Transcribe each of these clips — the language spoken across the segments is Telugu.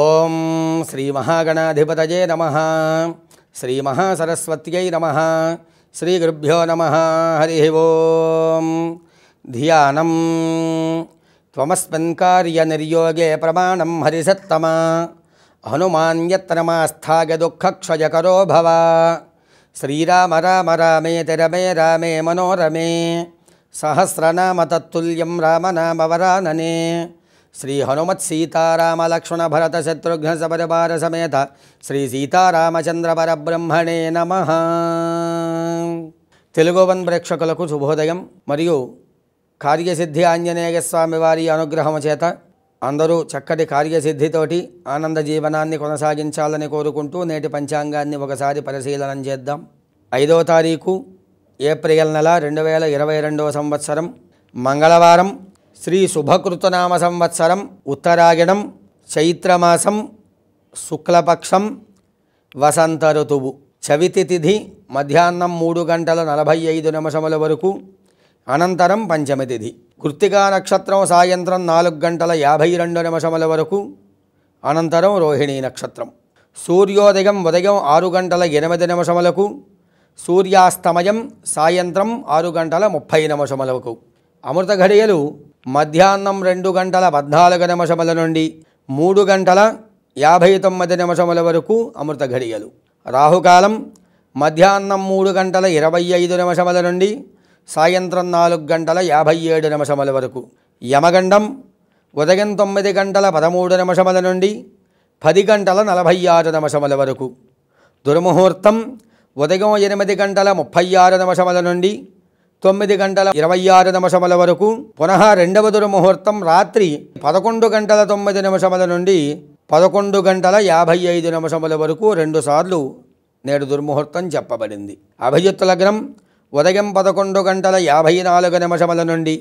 ஓம் ஸ்ரீ மகாகணாதிபதயே நம ஸ்ரீ नम हरि ஸ்ரீகுருப்போ நம ஹரி ஓம் தியானம் त्वमस्मिन्कार्यनिर्योगे प्रमाणं हरिसत्तमा हनुमान्यत्र मास्थागदुःखक्षयकरो भव श्रीराम राम रामेति रमे रामे मनोरमे सहस्रनाम तत्तुल्यं रामनामवरानने శ్రీ హనుమత్ సీతారామ లక్ష్మణ భరత శత్రుఘ్న సపరివార సమేత శ్రీ సీతారామచంద్ర పరబ్రహ్మణే నమ తెలుగువన్ ప్రేక్షకులకు శుభోదయం మరియు కార్యసిద్ధి ఆంజనేయ స్వామి వారి అనుగ్రహము చేత అందరూ చక్కటి కార్యసిద్ధితోటి ఆనంద జీవనాన్ని కొనసాగించాలని కోరుకుంటూ నేటి పంచాంగాన్ని ఒకసారి పరిశీలనం చేద్దాం ఐదో తారీఖు ఏప్రిల్ నెల రెండు వేల ఇరవై రెండవ సంవత్సరం మంగళవారం శ్రీ శుభకృతనామ సంవత్సరం ఉత్తరాయణం చైత్రమాసం శుక్లపక్షం వసంత ఋతువు చవితి తిథి మధ్యాహ్నం మూడు గంటల నలభై ఐదు నిమిషముల వరకు అనంతరం పంచమి తిథి కృత్తికా నక్షత్రం సాయంత్రం నాలుగు గంటల యాభై రెండు నిమిషముల వరకు అనంతరం రోహిణీ నక్షత్రం సూర్యోదయం ఉదయం ఆరు గంటల ఎనిమిది నిమిషములకు సూర్యాస్తమయం సాయంత్రం ఆరు గంటల ముప్పై నిమిషములకు అమృత ఘడియలు మధ్యాహ్నం రెండు గంటల పద్నాలుగు నిమిషముల నుండి మూడు గంటల యాభై తొమ్మిది నిమిషముల వరకు అమృత ఘడియలు రాహుకాలం మధ్యాహ్నం మూడు గంటల ఇరవై ఐదు నిమిషముల నుండి సాయంత్రం నాలుగు గంటల యాభై ఏడు నిమిషముల వరకు యమగండం ఉదయం తొమ్మిది గంటల పదమూడు నిమిషముల నుండి పది గంటల నలభై ఆరు నిమిషముల వరకు దుర్ముహూర్తం ఉదయం ఎనిమిది గంటల ముప్పై ఆరు నిమిషముల నుండి తొమ్మిది గంటల ఇరవై ఆరు నిమిషముల వరకు పునః రెండవ దుర్ముహూర్తం రాత్రి పదకొండు గంటల తొమ్మిది నిమిషముల నుండి పదకొండు గంటల యాభై ఐదు నిమిషముల వరకు రెండుసార్లు నేడు దుర్ముహూర్తం చెప్పబడింది అభిజిత్ లగ్నం ఉదయం పదకొండు గంటల యాభై నాలుగు నిమిషముల నుండి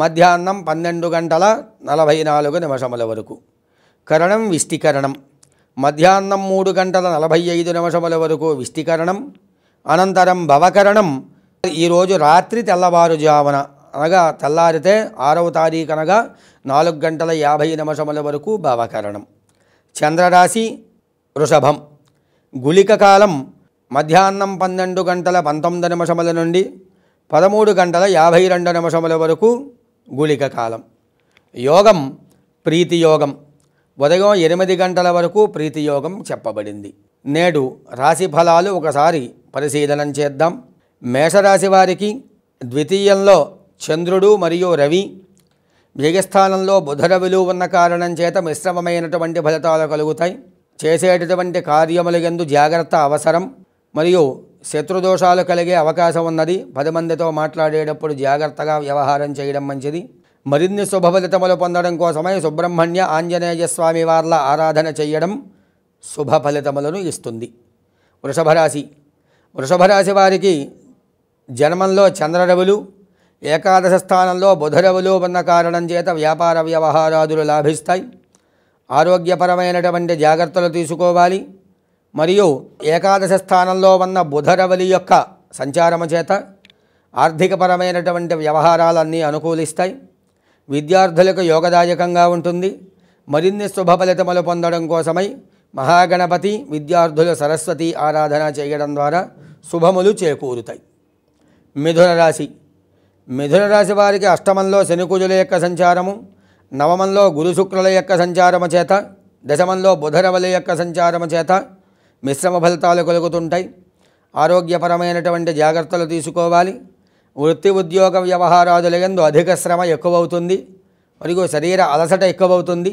మధ్యాహ్నం పన్నెండు గంటల నలభై నాలుగు నిమిషముల వరకు కరణం విష్టికరణం మధ్యాహ్నం మూడు గంటల నలభై ఐదు నిమిషముల వరకు విష్టికరణం అనంతరం భవకరణం ఈరోజు రాత్రి తెల్లవారుజామున అనగా తెల్లారితే ఆరవ తారీఖు అనగా నాలుగు గంటల యాభై నిమిషముల వరకు భావకరణం చంద్రరాశి వృషభం గుళిక కాలం మధ్యాహ్నం పన్నెండు గంటల పంతొమ్మిది నిమిషముల నుండి పదమూడు గంటల యాభై రెండు నిమిషముల వరకు గుళిక కాలం యోగం ప్రీతియోగం ఉదయం ఎనిమిది గంటల వరకు ప్రీతియోగం చెప్పబడింది నేడు రాశి ఫలాలు ఒకసారి పరిశీలనం చేద్దాం మేషరాశి వారికి ద్వితీయంలో చంద్రుడు మరియు రవి వ్యయస్థానంలో బుధరవిలు ఉన్న కారణం చేత మిశ్రమమైనటువంటి ఫలితాలు కలుగుతాయి చేసేటటువంటి కార్యములు ఎందు జాగ్రత్త అవసరం మరియు శత్రుదోషాలు కలిగే అవకాశం ఉన్నది పది మందితో మాట్లాడేటప్పుడు జాగ్రత్తగా వ్యవహారం చేయడం మంచిది మరిన్ని శుభఫలితములు పొందడం కోసమై సుబ్రహ్మణ్య ఆంజనేయ స్వామి వార్ల ఆరాధన చేయడం శుభ ఫలితములను ఇస్తుంది వృషభరాశి వృషభరాశి వారికి జన్మంలో చంద్రరవులు ఏకాదశ స్థానంలో బుధరవులు ఉన్న కారణం చేత వ్యాపార వ్యవహారాదులు లాభిస్తాయి ఆరోగ్యపరమైనటువంటి జాగ్రత్తలు తీసుకోవాలి మరియు ఏకాదశ స్థానంలో ఉన్న బుధరవలి యొక్క సంచారము చేత ఆర్థికపరమైనటువంటి వ్యవహారాలన్నీ అనుకూలిస్తాయి విద్యార్థులకు యోగదాయకంగా ఉంటుంది మరిన్ని శుభ ఫలితములు పొందడం కోసమై మహాగణపతి విద్యార్థుల సరస్వతి ఆరాధన చేయడం ద్వారా శుభములు చేకూరుతాయి మిథున రాశి మిథున రాశి వారికి అష్టమంలో శనికుజుల యొక్క సంచారము నవమంలో గురుశుక్రుల యొక్క సంచారము చేత దశమంలో బుధరవల యొక్క సంచారము చేత మిశ్రమ ఫలితాలు కలుగుతుంటాయి ఆరోగ్యపరమైనటువంటి జాగ్రత్తలు తీసుకోవాలి వృత్తి ఉద్యోగ వ్యవహారాదుల ఎందు అధిక శ్రమ ఎక్కువవుతుంది మరియు శరీర అలసట ఎక్కువవుతుంది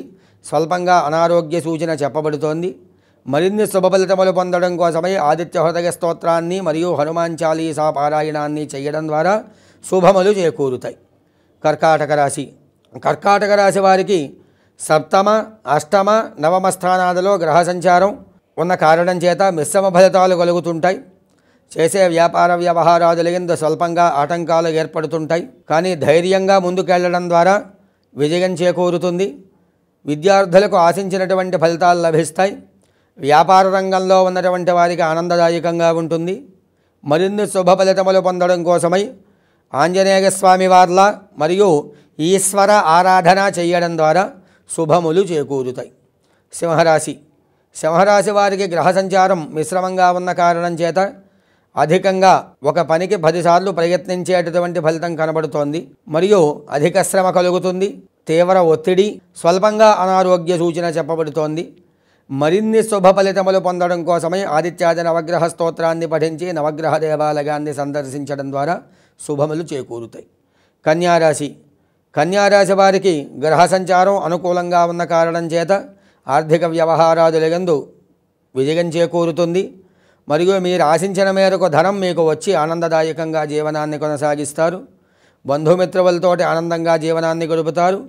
స్వల్పంగా అనారోగ్య సూచన చెప్పబడుతోంది మరిన్ని శుభఫలితములు పొందడం కోసమై ఆదిత్య హృదయ స్తోత్రాన్ని మరియు హనుమాన్ చాలీసా పారాయణాన్ని చేయడం ద్వారా శుభములు చేకూరుతాయి కర్కాటక రాశి కర్కాటక రాశి వారికి సప్తమ అష్టమ నవమ స్థానాలలో గ్రహ సంచారం ఉన్న కారణం చేత మిశ్రమ ఫలితాలు కలుగుతుంటాయి చేసే వ్యాపార వ్యవహారాలు ఎందు స్వల్పంగా ఆటంకాలు ఏర్పడుతుంటాయి కానీ ధైర్యంగా ముందుకెళ్లడం ద్వారా విజయం చేకూరుతుంది విద్యార్థులకు ఆశించినటువంటి ఫలితాలు లభిస్తాయి వ్యాపార రంగంలో ఉన్నటువంటి వారికి ఆనందదాయకంగా ఉంటుంది మరిన్ని శుభ ఫలితములు పొందడం కోసమై ఆంజనేయ స్వామి వార్ల మరియు ఈశ్వర ఆరాధన చేయడం ద్వారా శుభములు చేకూరుతాయి సింహరాశి సింహరాశి వారికి గ్రహ సంచారం మిశ్రమంగా ఉన్న కారణం చేత అధికంగా ఒక పనికి పదిసార్లు ప్రయత్నించేటటువంటి ఫలితం కనబడుతోంది మరియు అధిక శ్రమ కలుగుతుంది తీవ్ర ఒత్తిడి స్వల్పంగా అనారోగ్య సూచన చెప్పబడుతోంది మరిన్ని శుభ ఫలితములు పొందడం కోసమై ఆదిత్యాది నవగ్రహ స్తోత్రాన్ని పఠించి నవగ్రహ దేవాలయాన్ని సందర్శించడం ద్వారా శుభములు చేకూరుతాయి కన్యారాశి కన్యారాశి వారికి గ్రహ సంచారం అనుకూలంగా ఉన్న కారణం చేత ఆర్థిక వ్యవహారాలు ఎందు విజయం చేకూరుతుంది మరియు మీరు ఆశించిన మేరకు ధనం మీకు వచ్చి ఆనందదాయకంగా జీవనాన్ని కొనసాగిస్తారు బంధుమిత్రులతోటి ఆనందంగా జీవనాన్ని గడుపుతారు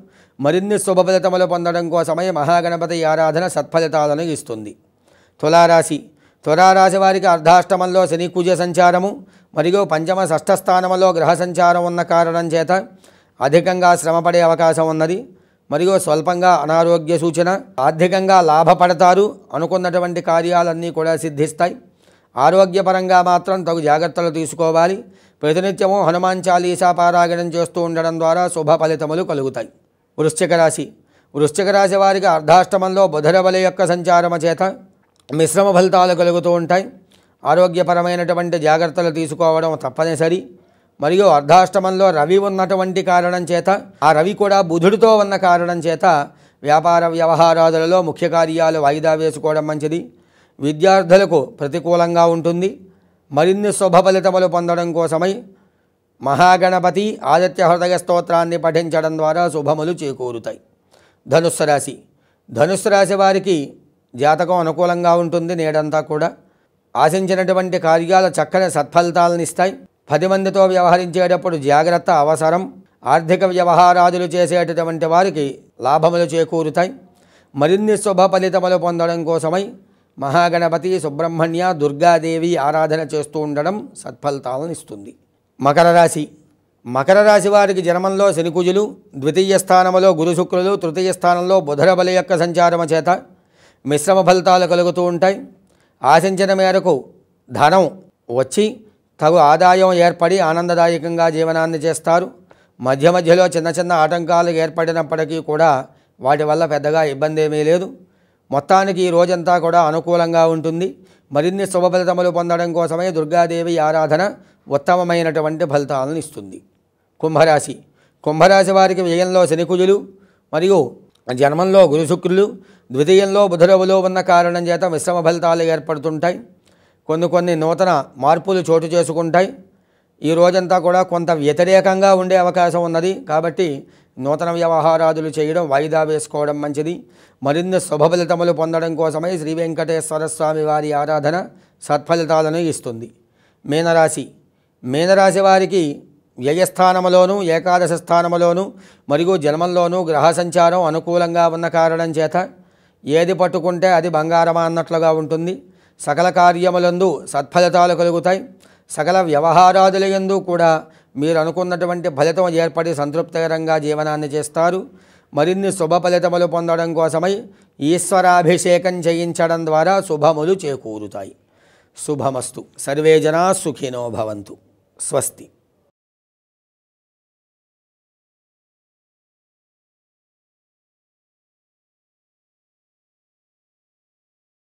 మరిన్ని శుభఫలితములు పొందడం కోసమై మహాగణపతి ఆరాధన సత్ఫలితాలను ఇస్తుంది తులారాశి తులారాశి వారికి అర్ధాష్టమంలో శని కుజ సంచారము మరియు పంచమ షష్ఠ స్థానంలో గ్రహ సంచారం ఉన్న కారణం చేత అధికంగా శ్రమపడే అవకాశం ఉన్నది మరియు స్వల్పంగా అనారోగ్య సూచన ఆర్థికంగా లాభపడతారు అనుకున్నటువంటి కార్యాలన్నీ కూడా సిద్ధిస్తాయి ఆరోగ్యపరంగా మాత్రం తగు జాగ్రత్తలు తీసుకోవాలి ప్రతినిత్యము హనుమాన్ చాలీసా పారాయణం చేస్తూ ఉండడం ద్వారా శుభ ఫలితములు కలుగుతాయి వృశ్చిక రాశి వృశ్చిక రాశి వారికి అర్ధాష్టమంలో బుధరబల యొక్క సంచారమ చేత మిశ్రమ ఫలితాలు కలుగుతూ ఉంటాయి ఆరోగ్యపరమైనటువంటి జాగ్రత్తలు తీసుకోవడం తప్పనిసరి మరియు అర్ధాష్టమంలో రవి ఉన్నటువంటి కారణం చేత ఆ రవి కూడా బుధుడితో ఉన్న కారణం చేత వ్యాపార వ్యవహారాదులలో ముఖ్య కార్యాలు వాయిదా వేసుకోవడం మంచిది విద్యార్థులకు ప్రతికూలంగా ఉంటుంది మరిన్ని శుభ ఫలితములు పొందడం కోసమై మహాగణపతి ఆదిత్య హృదయ స్తోత్రాన్ని పఠించడం ద్వారా శుభములు చేకూరుతాయి ధనుస్సు రాశి ధనుస్సు రాశి వారికి జాతకం అనుకూలంగా ఉంటుంది నేడంతా కూడా ఆశించినటువంటి కార్యాలు చక్కని సత్ఫలితాలను ఇస్తాయి పది మందితో వ్యవహరించేటప్పుడు జాగ్రత్త అవసరం ఆర్థిక వ్యవహారాదులు చేసేటటువంటి వారికి లాభములు చేకూరుతాయి మరిన్ని శుభ ఫలితములు పొందడం కోసమై మహాగణపతి సుబ్రహ్మణ్య దుర్గాదేవి ఆరాధన చేస్తూ ఉండడం సత్ఫలితాలను ఇస్తుంది మకర రాశి మకర రాశి వారికి జన్మంలో శనికుజులు ద్వితీయ స్థానంలో గురు శుక్రులు తృతీయ స్థానంలో బుధరబల యొక్క సంచారము చేత మిశ్రమ ఫలితాలు కలుగుతూ ఉంటాయి ఆశించిన మేరకు ధనం వచ్చి తగు ఆదాయం ఏర్పడి ఆనందదాయకంగా జీవనాన్ని చేస్తారు మధ్య మధ్యలో చిన్న చిన్న ఆటంకాలు ఏర్పడినప్పటికీ కూడా వాటి వల్ల పెద్దగా ఇబ్బంది ఏమీ లేదు మొత్తానికి ఈ రోజంతా కూడా అనుకూలంగా ఉంటుంది మరిన్ని శుభఫలితములు పొందడం కోసమే దుర్గాదేవి ఆరాధన ఉత్తమమైనటువంటి ఫలితాలను ఇస్తుంది కుంభరాశి కుంభరాశి వారికి వ్యయంలో శనికుజులు మరియు జన్మంలో గురుశుక్రులు ద్వితీయంలో బుధరవులు ఉన్న కారణం చేత మిశ్రమ ఫలితాలు ఏర్పడుతుంటాయి కొన్ని కొన్ని నూతన మార్పులు చోటు చేసుకుంటాయి ఈ రోజంతా కూడా కొంత వ్యతిరేకంగా ఉండే అవకాశం ఉన్నది కాబట్టి నూతన వ్యవహారాదులు చేయడం వాయిదా వేసుకోవడం మంచిది మరిన్ని శుభఫలితములు పొందడం కోసమై శ్రీ వెంకటేశ్వర స్వామి వారి ఆరాధన సత్ఫలితాలను ఇస్తుంది మీనరాశి మీనరాశి వారికి వ్యయస్థానములోను ఏకాదశ స్థానములోను మరియు జన్మంలోనూ గ్రహ సంచారం అనుకూలంగా ఉన్న కారణం చేత ఏది పట్టుకుంటే అది బంగారమా అన్నట్లుగా ఉంటుంది సకల కార్యములందు సత్ఫలితాలు కలుగుతాయి సకల వ్యవహారాదుల ఎందు కూడా మీరు అనుకున్నటువంటి ఫలితం ఏర్పడి సంతృప్తికరంగా జీవనాన్ని చేస్తారు మరిన్ని శుభ ఫలితములు పొందడం కోసమై ఈశ్వరాభిషేకం చేయించడం ద్వారా శుభములు చేకూరుతాయి శుభమస్తు సర్వే జనా సుఖినో భవంతు स्वस्ति